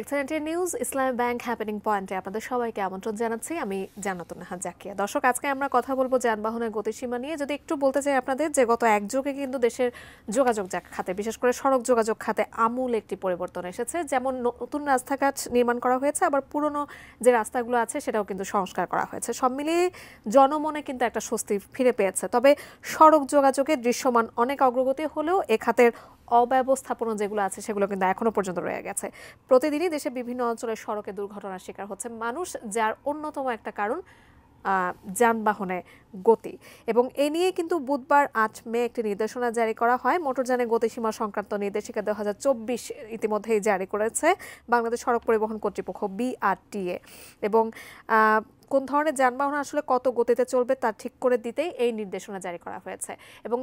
দেখছেন ATN news Islam bank happening পয়েন্টে আপনাদের সবাইকে আমন্ত্রণ জানাচ্ছি আমি জান্নাতুন্নাহা জাকিয়া দর্শক আজকে আমরা কথা বলবো যানবাহনের গতিসীমা নিয়ে যদি একটু বলতে চাই আপনাদের যে গত একযোগে কিন্তু দেশের যোগাযোগ খাতে বিশেষ করে সড়ক যোগাযোগ খাতে আমূল একটি পরিবর্তন এসেছে যেমন নতুন রাস্তাঘাট নির্মাণ করা হয়েছে আবার পুরনো যে রাস্তাগুলো আছে সেটাও কিন্তু সংস্কার করা হয়েছে সব মিলিয়ে জনমনে কিন্তু একটা স্বস্তি ফিরে পেয়েছে তবে সড়ক যোগাযোগের দৃশ্যমান অনেক অগ্রগতি হলেও এ খাতের অব্যবস্থাপনা যেগুলো আছে সেগুলো কিন্তু এখনও পর্যন্ত রয়ে গেছে প্রতিদিনই দেশে বিভিন্ন অঞ্চলে সড়কে দুর্ঘটনার শিকার হচ্ছে মানুষ যার অন্যতম একটা কারণ যানবাহনে গতি এবং এ নিয়ে কিন্তু বুধবার আট মে একটি নির্দেশনা জারি করা হয় মোটরযানে গতিসীমা সংক্রান্ত নির্দেশিকা দু হাজার চব্বিশ ইতিমধ্যেই জারি করেছে বাংলাদেশ সড়ক পরিবহন কর্তৃপক্ষ বিআরটিএ এবং কোন ধরনের যানবাহন আসলে কত গতিতে চলবে তা ঠিক করে দিতেই এই নির্দেশনা জারি করা হয়েছে এবং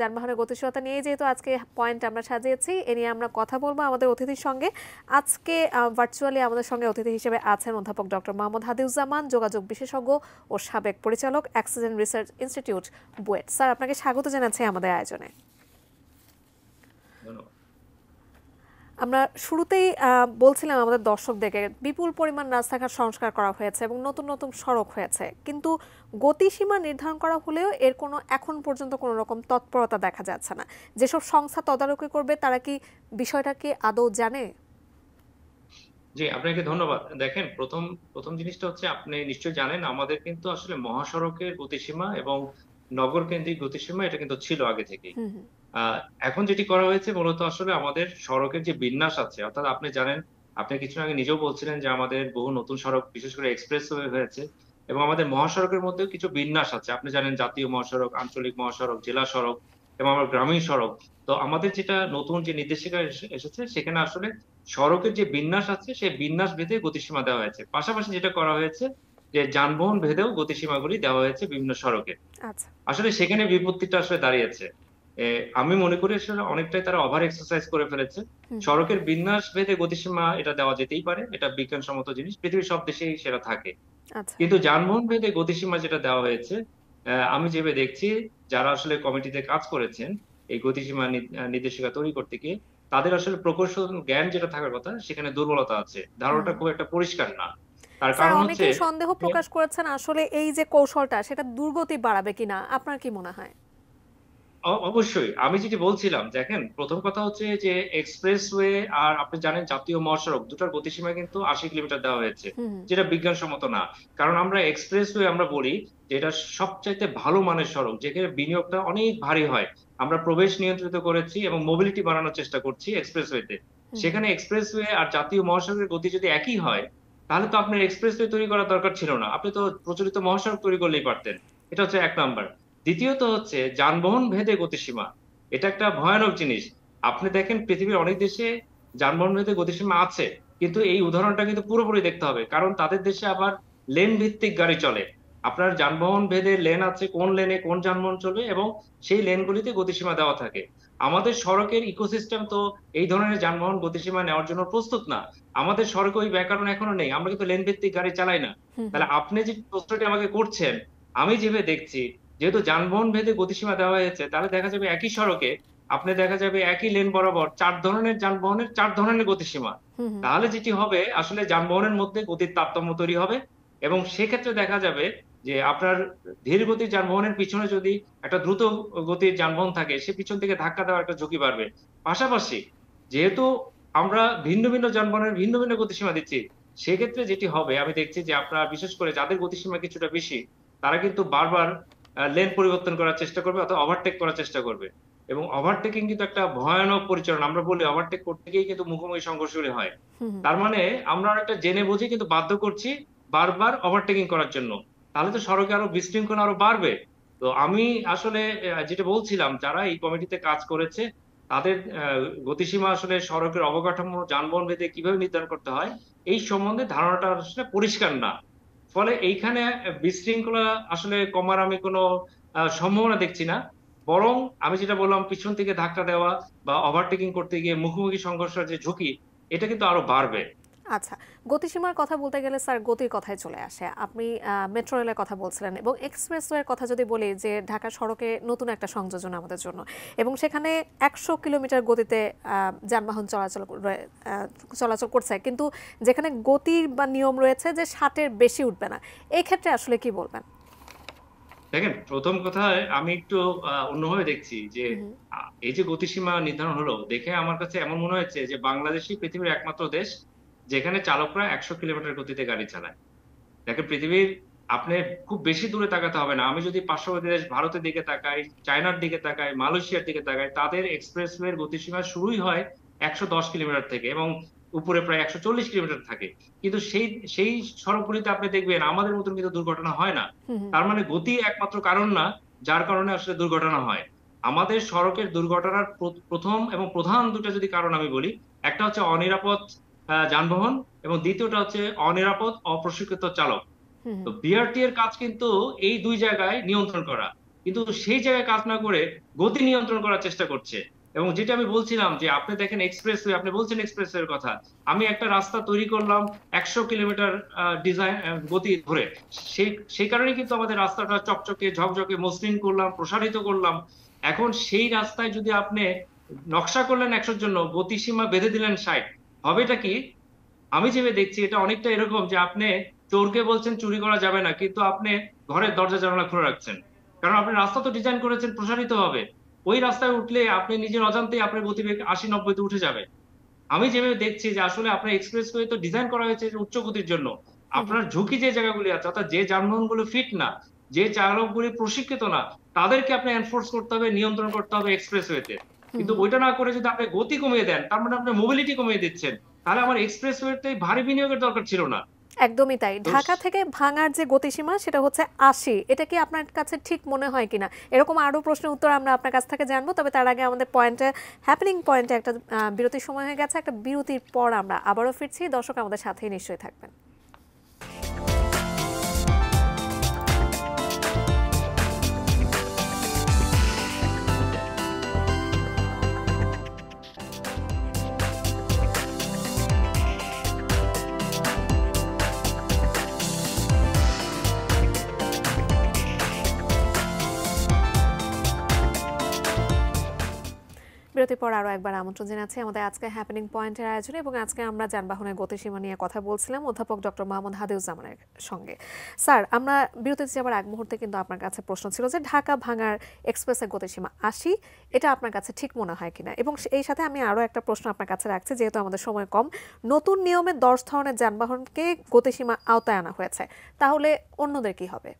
যানবাহনের গতিশীলতা নিয়ে যেহেতু আজকে পয়েন্ট আমরা সাজিয়েছি এ নিয়ে আমরা কথা বলবো আমাদের অতিথির সঙ্গে আজকে ভার্চুয়ালি আমাদের সঙ্গে অতিথি হিসেবে আছেন অধ্যাপক ডক্টর মোহাম্মদ হাদিউজ্জামান যোগাযোগ বিশেষজ্ঞ ও সাবেক পরিচালক accident research institute BUET sir আপনাকে স্বাগত জানাচ্ছি আমাদের আয়োজনে আমরা শুরুতেই বলছিলাম আমাদের দর্শকদেরকে বিপুল পরিমাণ রাস্তাঘাট সংস্কার করা হয়েছে এবং নতুন নতুন সড়ক হয়েছে কিন্তু গতিসীমা নির্ধারণ করা হলেও এর কোনো এখন পর্যন্ত কোনো রকম তৎপরতা দেখা যাচ্ছে না যেসব সংস্থা তদারকি করবে তারা কি বিষয়টাকে আদৌ জানে জি আপনাকে ধন্যবাদ দেখেন প্রথম প্রথম জিনিসটা হচ্ছে আপনি নিশ্চয় জানেন আমাদের কিন্তু আসলে মহাসড়কের গতিসীমা এবং নগর কেন্দ্রিক গতিসীমা এটা কিন্তু ছিল আগে থেকেই এখন যেটি করা হয়েছে মূলত আসলে আমাদের সড়কের যে বিন্যাস আছে অর্থাৎ আপনি জানেন আপনি কিছু আগে নিজেও বলছিলেন যে আমাদের বহু নতুন সড়ক বিশেষ করে এক্সপ্রেস হয়েছে এবং আমাদের মহাসড়কের মধ্যেও কিছু বিন্যাস আছে আপনি জানেন জাতীয় মহাসড়ক আঞ্চলিক মহাসড়ক জেলা সড়ক এবং আমার গ্রামীণ সড়ক তো আমাদের যেটা নতুন যে নির্দেশিকা এসেছে সেখানে আসলে সড়কের যে বিন্যাস আছে সেই বিন্যাস ভেদে গতিসীমা দেওয়া হয়েছে পাশাপাশি যেটা করা হয়েছে যে যানবাহন ভেদেও গতিসীমাগুলি দেওয়া হয়েছে বিভিন্ন সড়কে আচ্ছা। আসলে সেখানে বিপত্তিটা আসলে দাঁড়িয়েছে আমি মনে করি আসলে অনেকটাই তারা ওভার এক্সারসাইজ করে ফেলেছে সড়কের বিন্যাস ভেদে গতিসীমা এটা দেওয়া যেতেই পারে এটা বিজ্ঞানসম্মত জিনিস পৃথিবীর সব দেশেই সেটা থাকে আচ্ছা। কিন্তু যানবাহন ভেদে গতিসীমা যেটা দেওয়া হয়েছে আমি যেভাবে দেখছি যারা আসলে কমিটিতে কাজ করেছেন এই গতিসীমা নির্দেশিকা তৈরি করতে গিয়ে তাদের আসলে প্রকৌশল জ্ঞান যেটা থাকার কথা সেখানে দুর্বলতা আছে ধারণাটা খুব একটা পরিষ্কার না তার কারণ হচ্ছে সন্দেহ প্রকাশ করেছেন আসলে এই যে কৌশলটা সেটা দুর্গতি বাড়াবে কিনা আপনার কি মনে হয় অবশ্যই আমি যেটি বলছিলাম দেখেন প্রথম কথা হচ্ছে যে এক্সপ্রেসওয়ে আর আপনি জানেন জাতীয় মহাসড়ক দুটার গতিসীমা কিন্তু আশি কিলোমিটার দেওয়া হয়েছে যেটা বিজ্ঞানসম্মত না কারণ আমরা এক্সপ্রেসওয়ে আমরা বলি যেটা সবচাইতে ভালো মানের সড়ক যেখানে বিনিয়োগটা অনেক ভারী হয় আমরা প্রবেশ নিয়ন্ত্রিত করেছি এবং মোবিলিটি বানানোর চেষ্টা করছি এক্সপ্রেসওয়েতে সেখানে এক্সপ্রেসওয়ে আর জাতীয় মহাসড়কের গতি যদি একই হয় তাহলে তো আপনার এক্সপ্রেসওয়ে তৈরি করার দরকার ছিল না আপনি তো প্রচলিত মহাসড়ক তৈরি করলেই পারতেন এটা হচ্ছে এক নাম্বার দ্বিতীয়ত হচ্ছে যানবাহন ভেদে গতিসীমা এটা একটা ভয়ানক জিনিস আপনি দেখেন পৃথিবীর অনেক দেশে যানবাহন ভেদে গতিসীমা আছে কিন্তু এই উদাহরণটা কিন্তু পুরোপুরি দেখতে হবে কারণ তাদের দেশে আবার লেন ভিত্তিক গাড়ি চলে আপনার যানবাহন ভেদে লেন আছে কোন লেনে কোন যানবাহন চলবে এবং সেই লেনগুলিতে গতিসীমা দেওয়া থাকে আমাদের সড়কের ইকোসিস্টেম তো এই ধরনের যানবাহন গতিসীমা নেওয়ার জন্য প্রস্তুত না আমাদের সড়কে ওই ব্যাকরণ এখনো নেই আমরা কিন্তু লেন ভিত্তিক গাড়ি চালাই না তাহলে আপনি যে প্রশ্নটি আমাকে করছেন আমি যেভাবে দেখছি যেহেতু যানবাহন ভেদে গতিসীমা দেওয়া হয়েছে তাহলে দেখা যাবে একই সড়কে আপনি দেখা যাবে একই লেন বরাবর চার ধরনের যানবাহনের চার ধরনের গতিসীমা তাহলে যেটি হবে আসলে যানবাহনের মধ্যে গতির তারতম্য তৈরি হবে এবং সেক্ষেত্রে দেখা যাবে যে আপনার ধীর গতির যানবাহনের পিছনে যদি একটা দ্রুত গতির যানবাহন থাকে সে পিছন থেকে ধাক্কা দেওয়ার একটা ঝুঁকি বাড়বে পাশাপাশি যেহেতু আমরা ভিন্ন ভিন্ন যানবাহনের ভিন্ন ভিন্ন গতিসীমা দিচ্ছি সেক্ষেত্রে যেটি হবে আমি দেখছি যে আপনার বিশেষ করে যাদের গতিসীমা কিছুটা বেশি তারা কিন্তু বারবার লেন পরিবর্তন করার চেষ্টা করবে অথবা ওভারটেক করার চেষ্টা করবে এবং ওভারটেকিং কিন্তু একটা ভয়ানক পরিচালনা আমরা বলি ওভারটেক করতে গিয়ে কিন্তু মুখোমুখি সংঘর্ষগুলি হয় তার মানে আমরা একটা জেনে বুঝে কিন্তু বাধ্য করছি বারবার ওভারটেকিং করার জন্য তাহলে তো সড়কে আরো বিশৃঙ্খলা আরো বাড়বে তো আমি আসলে যেটা বলছিলাম যারা এই কমিটিতে কাজ করেছে তাদের গতিসীমা আসলে সড়কের অবকাঠামো যানবাহন ভেদে কিভাবে নির্ধারণ করতে হয় এই সম্বন্ধে ধারণাটা আসলে পরিষ্কার না ফলে এইখানে বিশৃঙ্খলা আসলে কমার আমি কোনো সম্ভাবনা দেখছি না বরং আমি যেটা বললাম পিছন থেকে ধাক্কা দেওয়া বা ওভারটেকিং করতে গিয়ে মুখোমুখি সংঘর্ষের যে ঝুঁকি এটা কিন্তু আরো বাড়বে আচ্ছা গতিসীমার কথা বলতে গেলে স্যার গতির কথায় চলে আসে আপনি মেট্রো রেলের কথা বলছিলেন এবং এক্সপ্রেসওয়ের কথা যদি বলি যে ঢাকা সড়কে নতুন একটা সংযোজন আমাদের জন্য এবং সেখানে একশো কিলোমিটার গতিতে যানবাহন চলাচল চলাচল করছে কিন্তু যেখানে গতির বা নিয়ম রয়েছে যে ষাটের বেশি উঠবে না এই ক্ষেত্রে আসলে কি বলবেন দেখেন প্রথম কথা আমি একটু অন্যভাবে দেখছি যে এই যে গতিসীমা নির্ধারণ হলো দেখে আমার কাছে এমন মনে হয়েছে যে বাংলাদেশই পৃথিবীর একমাত্র দেশ যেখানে চালকরা একশো কিলোমিটার গতিতে গাড়ি চালায় দেখেন পৃথিবীর আপনি খুব বেশি দূরে তাকাতে হবে না আমি যদি পার্শ্ববর্তী দেশ ভারতের দিকে তাকাই চায়নার দিকে তাকাই মালয়েশিয়ার দিকে তাকাই তাদের এক্সপ্রেসওয়ের গতিসীমা শুরুই হয় একশো দশ কিলোমিটার থেকে এবং উপরে প্রায় একশো চল্লিশ কিলোমিটার থাকে কিন্তু সেই সেই সড়কগুলিতে আপনি দেখবেন আমাদের মতন কিন্তু দুর্ঘটনা হয় না তার মানে গতি একমাত্র কারণ না যার কারণে আসলে দুর্ঘটনা হয় আমাদের সড়কের দুর্ঘটনার প্রথম এবং প্রধান দুটো যদি কারণ আমি বলি একটা হচ্ছে অনিরাপদ যানবাহন এবং দ্বিতীয়টা হচ্ছে অনিরাপদ অপ্রশিক্ষিত চালক তো বিআরটি এর কাজ কিন্তু এই দুই জায়গায় নিয়ন্ত্রণ করা কিন্তু সেই জায়গায় কাজ না করে গতি নিয়ন্ত্রণ করার চেষ্টা করছে এবং যেটা আমি বলছিলাম যে আপনি দেখেন এক্সপ্রেস আপনি বলছেন এর কথা আমি একটা রাস্তা তৈরি করলাম একশো কিলোমিটার ডিজাইন গতি ধরে সেই সেই কারণে কিন্তু আমাদের রাস্তাটা চকচকে ঝকঝকে মসৃণ করলাম প্রসারিত করলাম এখন সেই রাস্তায় যদি আপনি নকশা করলেন একশোর জন্য গতিসীমা বেঁধে দিলেন ষাট হবেটা কি আমি যেভাবে দেখছি এটা অনেকটা এরকম যে আপনি চোরকে বলছেন চুরি করা যাবে না কিন্তু আপনি ঘরের দরজা জানালা খুলে রাখছেন কারণ আপনি রাস্তা তো ডিজাইন করেছেন প্রসারিত হবে ওই রাস্তায় উঠলে আপনি নিজের অজান্তে আপনার গতিবেগ আশি নব্বইতে উঠে যাবে আমি যেভাবে দেখছি যে আসলে আপনার ওয়ে তো ডিজাইন করা হয়েছে উচ্চ গতির জন্য আপনার ঝুঁকি যে জায়গাগুলি আছে অর্থাৎ যে যানবাহনগুলো ফিট না যে চালকগুলি প্রশিক্ষিত না তাদেরকে আপনি এনফোর্স করতে হবে নিয়ন্ত্রণ করতে হবে এক্সপ্রেস ওয়েতে কিন্তু ওইটা না করে যদি আপনি গতি কমিয়ে দেন তার মানে আপনি মোবিলিটি কমিয়ে দিচ্ছেন তাহলে আমার এক্সপ্রেসওয়েতে ভারী বিনিয়োগের দরকার ছিল না একদমই তাই ঢাকা থেকে ভাঙার যে গতিসীমা সেটা হচ্ছে আশি এটা কি আপনার কাছে ঠিক মনে হয় কিনা এরকম আরও প্রশ্নের উত্তর আমরা আপনার কাছ থেকে জানবো তবে তার আগে আমাদের পয়েন্টে হ্যাপেনিং পয়েন্টে একটা বিরতির সময় হয়ে গেছে একটা বিরতির পর আমরা আবারও ফিরছি দর্শক আমাদের সাথেই নিশ্চয়ই থাকবেন বিরতির পর আরও একবার আমন্ত্রণ জানাচ্ছি আমাদের আজকে হ্যাপেনিং পয়েন্টের আয়োজনে এবং আজকে আমরা যানবাহনের গতিসীমা নিয়ে কথা বলছিলাম অধ্যাপক ডক্টর মোহাম্মদ হাদিউজ্জামানের সঙ্গে স্যার আমরা বিরতিতে যাওয়ার এক মুহূর্তে কিন্তু আপনার কাছে প্রশ্ন ছিল যে ঢাকা ভাঙার এক্সপ্রেসের গতিসীমা আসি এটা আপনার কাছে ঠিক মনে হয় কিনা এবং এই সাথে আমি আরও একটা প্রশ্ন আপনার কাছে রাখছি যেহেতু আমাদের সময় কম নতুন নিয়মে দশ ধরনের যানবাহনকে গতিসীমা আওতায় আনা হয়েছে তাহলে অন্যদের কি হবে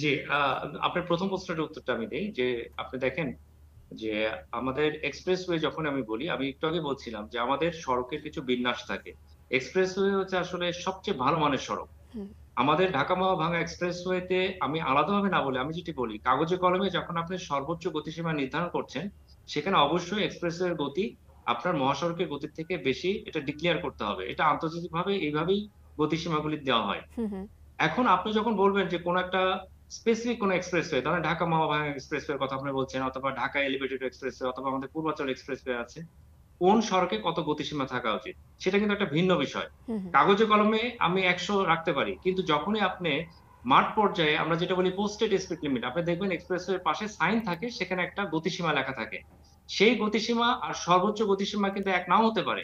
জি আপনার প্রথম প্রশ্নের উত্তরটা আমি দিই যে আপনি দেখেন যে আমাদের এক্সপ্রেসওয়ে যখন আমি বলি আমি একটু আগে বলছিলাম যে আমাদের সড়কের কিছু বিন্যাস থাকে এক্সপ্রেসওয়ে হচ্ছে আসলে সবচেয়ে ভালো মানের সড়ক আমাদের ঢাকা মহা মহাভাঙা এক্সপ্রেসওয়েতে আমি আলাদাভাবে না বলি আমি যেটি বলি কাগজে কলমে যখন আপনি সর্বোচ্চ গতিসীমা নির্ধারণ করছেন সেখানে অবশ্যই এক্সপ্রেসওয়ের গতি আপনার মহাসড়কের গতির থেকে বেশি এটা ডিক্লেয়ার করতে হবে এটা আন্তর্জাতিকভাবে এইভাবেই গতিসীমাগুলি দেওয়া হয় এখন আপনি যখন বলবেন যে কোন একটা স্পেসিফিক কোনো এক্সপ্রেসওয়ে ধরেন ঢাকা মাওয়া এক্সপ্রেসওয়ে কথা আপনি বলছেন অথবা ঢাকা এলিভেটেড এক্সপ্রেসওয়ে অথবা আমাদের পূর্বাচল এক্সপ্রেসওয়ে আছে কোন সড়কে কত গতিসীমা থাকা উচিত সেটা কিন্তু একটা ভিন্ন বিষয় কাগজে কলমে আমি একশো রাখতে পারি কিন্তু যখনই আপনি মাঠ পর্যায়ে আমরা যেটা বলি পোস্টেড স্পিড লিমিট আপনি দেখবেন এক্সপ্রেসওয়ের পাশে সাইন থাকে সেখানে একটা গতিসীমা লেখা থাকে সেই গতিসীমা আর সর্বোচ্চ গতিসীমা কিন্তু এক নাও হতে পারে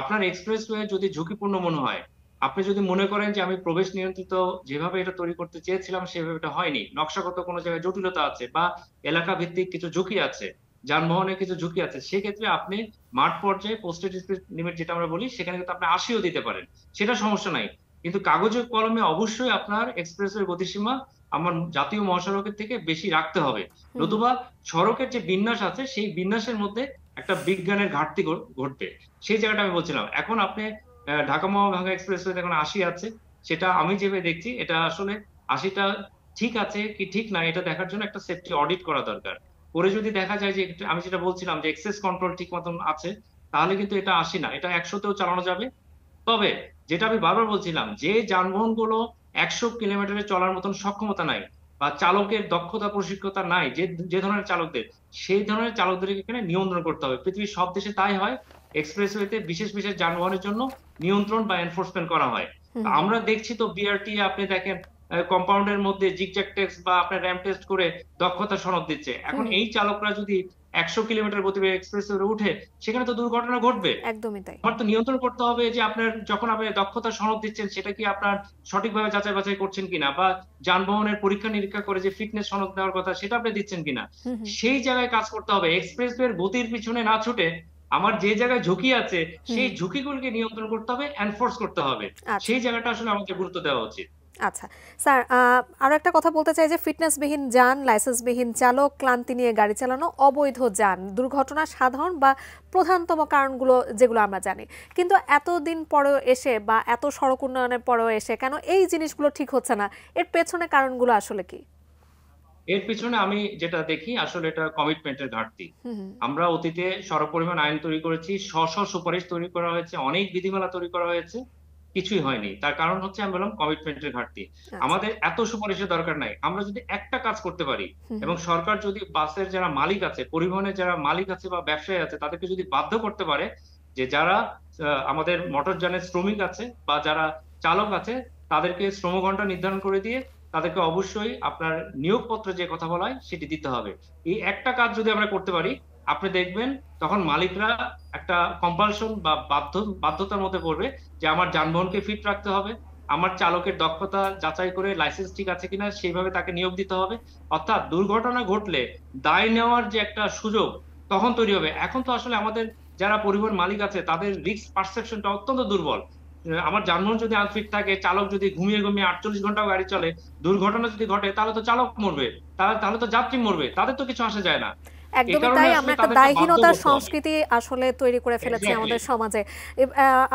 আপনার এক্সপ্রেসওয়ে যদি ঝুঁকিপূর্ণ মনে হয় আপনি যদি মনে করেন যে আমি প্রবেশ নিয়ন্ত্রিত যেভাবে এটা তৈরি করতে চেয়েছিলাম সেভাবে এটা হয়নি নকশাগত কোনো জায়গায় জটিলতা আছে বা এলাকা ভিত্তিক কিছু ঝুঁকি আছে যানবাহনের কিছু ঝুঁকি আছে সেক্ষেত্রে আপনি মাঠ পর্যায়ে পোস্টেড লিমিট যেটা আমরা বলি সেখানে কিন্তু আপনি আশিও দিতে পারেন সেটা সমস্যা নাই কিন্তু কাগজের কলমে অবশ্যই আপনার এক্সপ্রেসের গতিসীমা আমার জাতীয় মহাসড়কের থেকে বেশি রাখতে হবে নতুবা সড়কের যে বিন্যাস আছে সেই বিন্যাসের মধ্যে একটা বিজ্ঞানের ঘাটতি ঘটবে সেই জায়গাটা আমি বলছিলাম এখন আপনি ঢাকা মহাভাগা এক্সপ্রেসওয়েতে এখন আশি আছে সেটা আমি যেভাবে দেখছি এটা আসলে আশিটা ঠিক আছে কি ঠিক না এটা দেখার জন্য একটা সেফটি অডিট করা দরকার পরে যদি দেখা যায় যে আমি যেটা বলছিলাম যে এক্সেস কন্ট্রোল ঠিক মতন আছে তাহলে কিন্তু এটা আসি না এটা একশোতেও চালানো যাবে তবে যেটা আমি বারবার বলছিলাম যে যানবাহনগুলো একশো কিলোমিটারে চলার মতন সক্ষমতা নাই বা চালকের দক্ষতা প্রশিক্ষতা নাই যে যে ধরনের চালকদের সেই ধরনের চালকদের এখানে নিয়ন্ত্রণ করতে হবে পৃথিবীর সব দেশে তাই হয় এক্সপ্রেসওয়েতে বিশেষ বিশেষ যানবাহনের জন্য নিয়ন্ত্রণ বা এনফোর্সমেন্ট করা হয় আমরা দেখছি তো বিআরটি আপনি দেখেন কম্পাউন্ডের মধ্যে জিগজ্যাক টেস্ট বা আপনার র্যাম টেস্ট করে দক্ষতা সনদ দিচ্ছে এখন এই চালকরা যদি একশো কিলোমিটার গতিবেগে এক্সপ্রেস উঠে সেখানে তো দুর্ঘটনা ঘটবে একদমই তাই আমার তো নিয়ন্ত্রণ করতে হবে যে আপনার যখন আপনি দক্ষতা সনদ দিচ্ছেন সেটা কি আপনার সঠিকভাবে যাচাই বাছাই করছেন কিনা বা যানবাহনের পরীক্ষা নিরীক্ষা করে যে ফিটনেস সনদ দেওয়ার কথা সেটা আপনি দিচ্ছেন কিনা সেই জায়গায় কাজ করতে হবে এক্সপ্রেস গতির পিছনে না ছুটে আমার যে জায়গায় ঝুঁকি আছে সেই ঝুঁকিগুলোকে নিয়ন্ত্রণ করতে হবে এনফোর্স করতে হবে আচ্ছা। সেই জায়গাটা আসলে আমাকে গুরুত্ব দেওয়া উচিত আচ্ছা স্যার আরো একটা কথা বলতে চাই যে ফিটনেসবিহীন যান লাইসেন্সবিহীন চালক ক্লান্তি নিয়ে গাড়ি চালানো অবৈধ যান দুর্ঘটনা সাধারণ বা প্রধানতম কারণগুলো যেগুলো আমরা জানি কিন্তু এতদিন পরেও এসে বা এত সড়ক উন্নয়নের পরেও এসে কেন এই জিনিসগুলো ঠিক হচ্ছে না এর পেছনে কারণগুলো আসলে কি এর পিছনে আমি যেটা দেখি আসলে এটা কমিটমেন্টের ঘাটতি আমরা অতীতে সর্বপরিমাণ আইন তৈরি করেছি শ সুপারিশ তৈরি করা হয়েছে অনেক বিধিমালা তৈরি করা হয়েছে কিছুই হয়নি তার কারণ হচ্ছে আমি বললাম কমিটমেন্টের ঘাটতি আচ্ছা। আমাদের এত সুপারিশের দরকার নাই আমরা যদি একটা কাজ করতে পারি এবং সরকার যদি বাসের যারা মালিক আছে পরিবহনের যারা মালিক আছে বা ব্যবসায়ী আছে তাদেরকে যদি বাধ্য করতে পারে যে যারা আমাদের মোটর যানের শ্রমিক আছে বা যারা চালক আছে তাদেরকে শ্রম ঘন্টা নির্ধারণ করে দিয়ে তাদেরকে অবশ্যই আপনার নিয়োগপত্র যে কথা বলা হয় সেটি দিতে হবে এই একটা কাজ যদি আমরা করতে পারি আপনি দেখবেন তখন মালিকরা একটা কম্পালশন বা বাধ্য বাধ্যতার মধ্যে পড়বে যে আমার যানবাহনকে ফিট রাখতে হবে আমার চালকের দক্ষতা যাচাই করে লাইসেন্স ঠিক আছে কিনা সেইভাবে তাকে নিয়োগ দিতে হবে অর্থাৎ দুর্ঘটনা ঘটলে দায় নেওয়ার যে একটা সুযোগ তখন তৈরি হবে এখন তো আসলে আমাদের যারা পরিবহন মালিক আছে তাদের রিস্ক পারসেপশনটা অত্যন্ত দুর্বল আমার যানবাহন যদি আনফিট থাকে চালক যদি ঘুমিয়ে ঘুমিয়ে আটচল্লিশ ঘন্টাও গাড়ি চলে দুর্ঘটনা যদি ঘটে তাহলে তো চালক মরবে তাহলে তো যাত্রী মরবে তাদের তো কিছু আসা যায় না একদমই তাই আমরা একটা দায়হীনতার সংস্কৃতি আসলে তৈরি করে ফেলেছি আমাদের সমাজে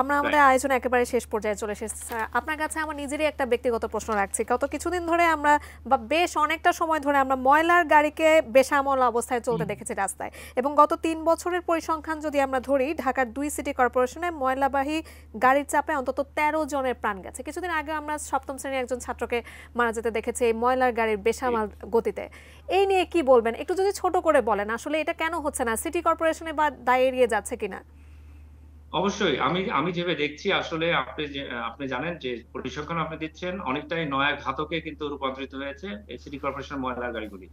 আমরা আমাদের আয়োজন একেবারে শেষ পর্যায়ে চলে এসেছি আপনার কাছে আমার নিজেরই একটা ব্যক্তিগত প্রশ্ন রাখছি গত কিছুদিন ধরে আমরা বা বেশ অনেকটা সময় ধরে আমরা ময়লার গাড়িকে বেসামল অবস্থায় চলতে দেখেছি রাস্তায় এবং গত তিন বছরের পরিসংখ্যান যদি আমরা ধরি ঢাকার দুই সিটি কর্পোরেশনে ময়লাবাহী গাড়ির চাপে অন্তত তেরো জনের প্রাণ গেছে কিছুদিন আগে আমরা সপ্তম শ্রেণীর একজন ছাত্রকে মারা যেতে দেখেছি এই ময়লার গাড়ির বেসামাল গতিতে এই নিয়ে কি বলবেন একটু যদি ছোট করে বলেন বলেন আসলে এটা কেন হচ্ছে না সিটি কর্পোরেশনে বা দায় এড়িয়ে যাচ্ছে কিনা অবশ্যই আমি আমি যেভাবে দেখছি আসলে আপনি আপনি জানেন যে পরিসংখ্যান আপনি দিচ্ছেন অনেকটাই নয়া ঘাতকে কিন্তু রূপান্তরিত হয়েছে এই সিটি কর্পোরেশন ময়লা গাড়িগুলি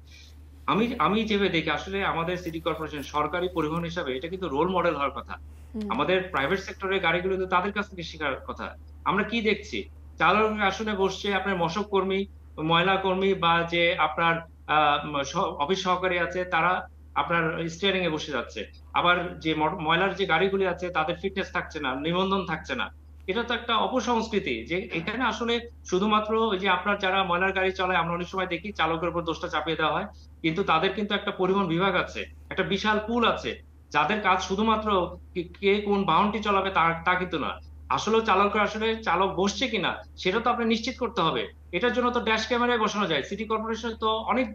আমি আমি যেভাবে দেখি আসলে আমাদের সিটি কর্পোরেশন সরকারি পরিবহন হিসাবে এটা কিন্তু রোল মডেল হওয়ার কথা আমাদের প্রাইভেট সেক্টরের গাড়িগুলো কিন্তু তাদের কাছ থেকে শেখার কথা আমরা কি দেখছি চালক আসলে বসছে আপনার মশক কর্মী ময়লা কর্মী বা যে আপনার অফিস সহকারী আছে তারা আপনার স্টিয়ারিং এ বসে যাচ্ছে আবার যে ময়লার যে গাড়িগুলি আছে তাদের ফিটনেস থাকছে না নিবন্ধন থাকছে না এটা তো একটা অপসংস্কৃতি যে এখানে আসলে শুধুমাত্র ওই যে আপনার যারা ময়লার গাড়ি চালায় আমরা অনেক সময় দেখি চালকের উপর দোষটা চাপিয়ে দেওয়া হয় কিন্তু তাদের কিন্তু একটা পরিবহন বিভাগ আছে একটা বিশাল পুল আছে যাদের কাজ শুধুমাত্র কে কোন বাউন্ডি চলাবে তা কিন্তু না আসলে চালকরা আসলে চালক বসছে কিনা সেটা তো আপনি নিশ্চিত করতে হবে এটার জন্য তো ড্যাশ ক্যামেরায় বসানো যায় সিটি কর্পোরেশন তো অনেক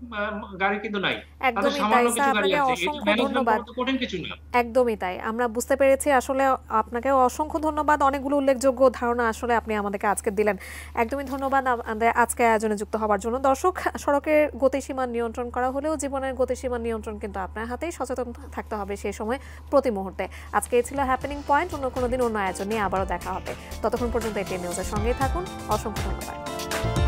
গাড়ি কিন্তু নাই একদমই তাই আপনাকে অসংখ্য ধন্যবাদ কঠিন কিছু না একদমই তাই আমরা বুঝতে পেরেছি আসলে আপনাকে অসংখ্য ধন্যবাদ অনেকগুলো উল্লেখযোগ্য ধারণা আসলে আপনি আমাদেরকে আজকে দিলেন একদমই ধন্যবাদ আমাদের আজকে আয়োজনে যুক্ত হওয়ার জন্য দর্শক সড়কের গতিসীমা নিয়ন্ত্রণ করা হলেও জীবনের গতিসীমা নিয়ন্ত্রণ কিন্তু আপনার হাতেই সচেতন থাকতে হবে সেই সময় প্রতি মুহূর্তে আজকে ছিল হ্যাপেনিং পয়েন্ট অন্য কোনো দিন অন্য আয়োজন নিয়ে আবারও দেখা হবে ততক্ষণ পর্যন্ত এটি নিউজের সঙ্গেই থাকুন অসংখ্য ধন্যবাদ